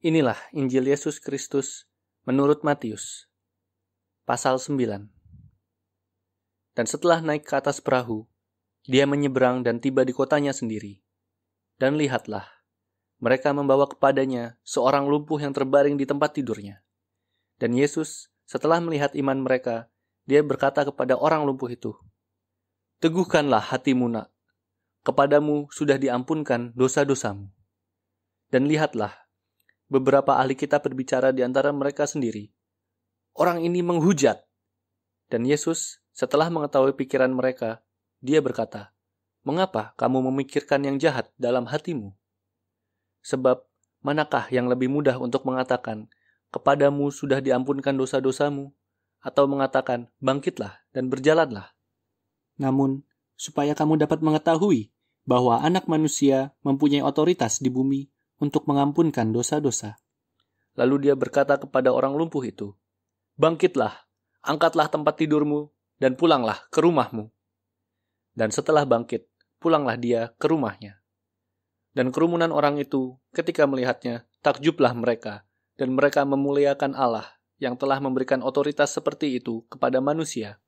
Inilah Injil Yesus Kristus menurut Matius, pasal 9. Dan setelah naik ke atas perahu, dia menyeberang dan tiba di kotanya sendiri. Dan lihatlah, mereka membawa kepadanya seorang lumpuh yang terbaring di tempat tidurnya. Dan Yesus, setelah melihat iman mereka, dia berkata kepada orang lumpuh itu, Teguhkanlah hatimu nak, kepadamu sudah diampunkan dosa-dosamu. Dan lihatlah, beberapa ahli kita berbicara di antara mereka sendiri. Orang ini menghujat. Dan Yesus, setelah mengetahui pikiran mereka, dia berkata, Mengapa kamu memikirkan yang jahat dalam hatimu? Sebab, manakah yang lebih mudah untuk mengatakan, Kepadamu sudah diampunkan dosa-dosamu, atau mengatakan, Bangkitlah dan berjalanlah. Namun, supaya kamu dapat mengetahui bahwa anak manusia mempunyai otoritas di bumi untuk mengampunkan dosa-dosa. Lalu dia berkata kepada orang lumpuh itu, Bangkitlah, angkatlah tempat tidurmu, dan pulanglah ke rumahmu. Dan setelah bangkit, pulanglah dia ke rumahnya. Dan kerumunan orang itu, ketika melihatnya, takjublah mereka, dan mereka memuliakan Allah yang telah memberikan otoritas seperti itu kepada manusia.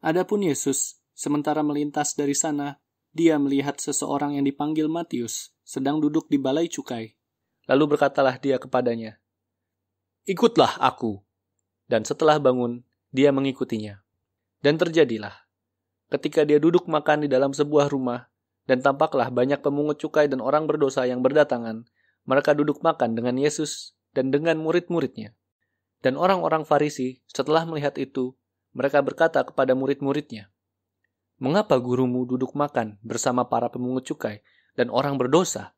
Adapun Yesus, sementara melintas dari sana, dia melihat seseorang yang dipanggil Matius, sedang duduk di balai cukai. Lalu berkatalah dia kepadanya, Ikutlah aku. Dan setelah bangun, dia mengikutinya. Dan terjadilah, ketika dia duduk makan di dalam sebuah rumah, dan tampaklah banyak pemungut cukai dan orang berdosa yang berdatangan, mereka duduk makan dengan Yesus dan dengan murid-muridnya. Dan orang-orang Farisi, setelah melihat itu, mereka berkata kepada murid-muridnya, Mengapa gurumu duduk makan bersama para pemungut cukai dan orang berdosa.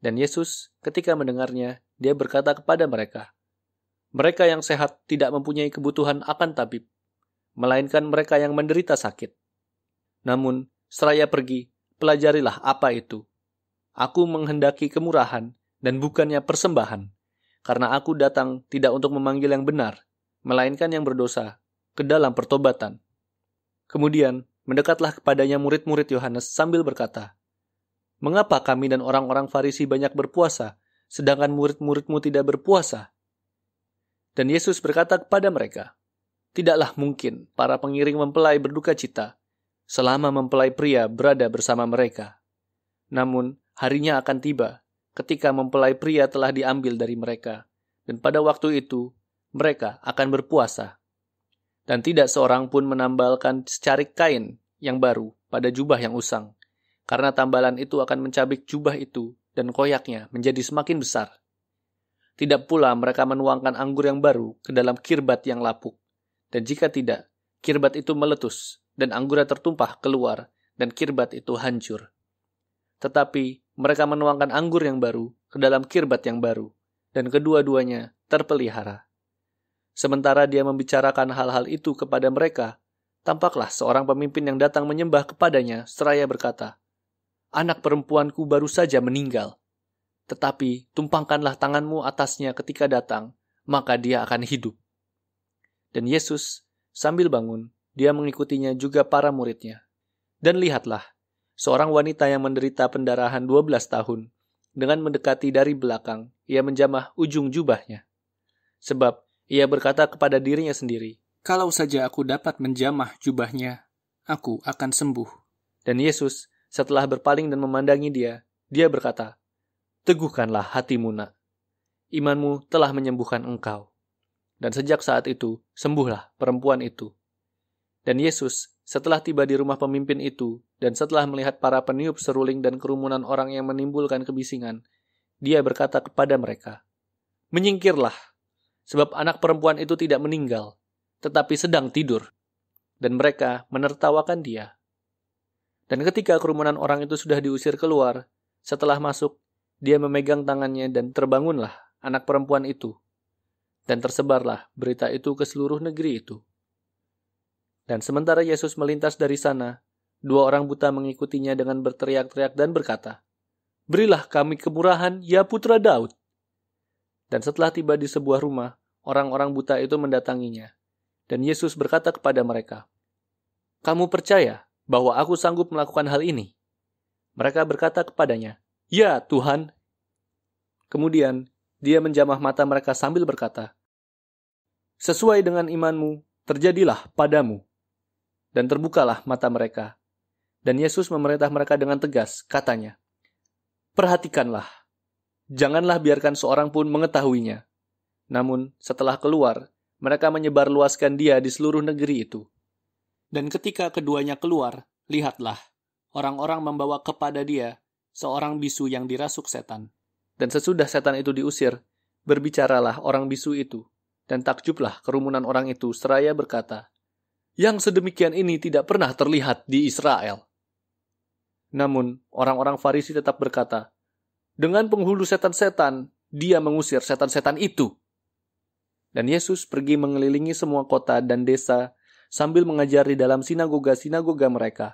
Dan Yesus, ketika mendengarnya, dia berkata kepada mereka, "Mereka yang sehat tidak mempunyai kebutuhan akan tabib, melainkan mereka yang menderita sakit. Namun, seraya pergi, pelajarilah apa itu. Aku menghendaki kemurahan dan bukannya persembahan, karena aku datang tidak untuk memanggil yang benar, melainkan yang berdosa ke dalam pertobatan." Kemudian, mendekatlah kepadanya murid-murid Yohanes sambil berkata, Mengapa kami dan orang-orang Farisi banyak berpuasa, sedangkan murid-muridmu tidak berpuasa? Dan Yesus berkata kepada mereka, Tidaklah mungkin para pengiring mempelai berduka cita selama mempelai pria berada bersama mereka. Namun, harinya akan tiba ketika mempelai pria telah diambil dari mereka, dan pada waktu itu mereka akan berpuasa. Dan tidak seorang pun menambalkan secarik kain yang baru pada jubah yang usang, karena tambalan itu akan mencabik jubah itu dan koyaknya menjadi semakin besar. Tidak pula mereka menuangkan anggur yang baru ke dalam kirbat yang lapuk. Dan jika tidak, kirbat itu meletus dan anggurnya tertumpah keluar dan kirbat itu hancur. Tetapi mereka menuangkan anggur yang baru ke dalam kirbat yang baru dan kedua-duanya terpelihara. Sementara dia membicarakan hal-hal itu kepada mereka, tampaklah seorang pemimpin yang datang menyembah kepadanya seraya berkata, anak perempuanku baru saja meninggal. Tetapi tumpangkanlah tanganmu atasnya ketika datang, maka dia akan hidup. Dan Yesus, sambil bangun, dia mengikutinya juga para muridnya. Dan lihatlah, seorang wanita yang menderita pendarahan 12 tahun, dengan mendekati dari belakang, ia menjamah ujung jubahnya. Sebab ia berkata kepada dirinya sendiri, Kalau saja aku dapat menjamah jubahnya, aku akan sembuh. Dan Yesus, setelah berpaling dan memandangi dia, dia berkata, Teguhkanlah hatimu nak. Imanmu telah menyembuhkan engkau. Dan sejak saat itu, sembuhlah perempuan itu. Dan Yesus, setelah tiba di rumah pemimpin itu, dan setelah melihat para peniup seruling dan kerumunan orang yang menimbulkan kebisingan, dia berkata kepada mereka, Menyingkirlah, sebab anak perempuan itu tidak meninggal, tetapi sedang tidur. Dan mereka menertawakan dia. Dan ketika kerumunan orang itu sudah diusir keluar, setelah masuk, dia memegang tangannya dan terbangunlah anak perempuan itu. Dan tersebarlah berita itu ke seluruh negeri itu. Dan sementara Yesus melintas dari sana, dua orang buta mengikutinya dengan berteriak-teriak dan berkata, Berilah kami kemurahan, ya putra Daud. Dan setelah tiba di sebuah rumah, orang-orang buta itu mendatanginya. Dan Yesus berkata kepada mereka, Kamu percaya bahwa aku sanggup melakukan hal ini. Mereka berkata kepadanya, "Ya, Tuhan." Kemudian dia menjamah mata mereka sambil berkata, "Sesuai dengan imanmu, terjadilah padamu." Dan terbukalah mata mereka. Dan Yesus memerintah mereka dengan tegas, katanya, "Perhatikanlah, janganlah biarkan seorang pun mengetahuinya." Namun, setelah keluar, mereka menyebarluaskan dia di seluruh negeri itu. Dan ketika keduanya keluar, lihatlah, orang-orang membawa kepada dia seorang bisu yang dirasuk setan. Dan sesudah setan itu diusir, berbicaralah orang bisu itu, dan takjublah kerumunan orang itu seraya berkata, Yang sedemikian ini tidak pernah terlihat di Israel. Namun, orang-orang Farisi tetap berkata, Dengan penghulu setan-setan, dia mengusir setan-setan itu. Dan Yesus pergi mengelilingi semua kota dan desa sambil mengajar di dalam sinagoga-sinagoga mereka,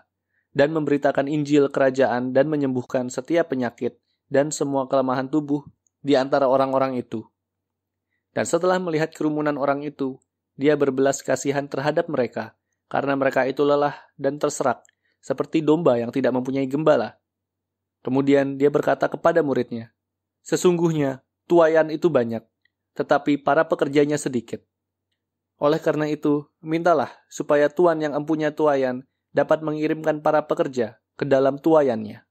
dan memberitakan Injil kerajaan dan menyembuhkan setiap penyakit dan semua kelemahan tubuh di antara orang-orang itu. Dan setelah melihat kerumunan orang itu, dia berbelas kasihan terhadap mereka, karena mereka itu lelah dan terserak, seperti domba yang tidak mempunyai gembala. Kemudian dia berkata kepada muridnya, Sesungguhnya, tuayan itu banyak, tetapi para pekerjanya sedikit. Oleh karena itu, mintalah supaya tuan yang empunya tuayan dapat mengirimkan para pekerja ke dalam tuayannya.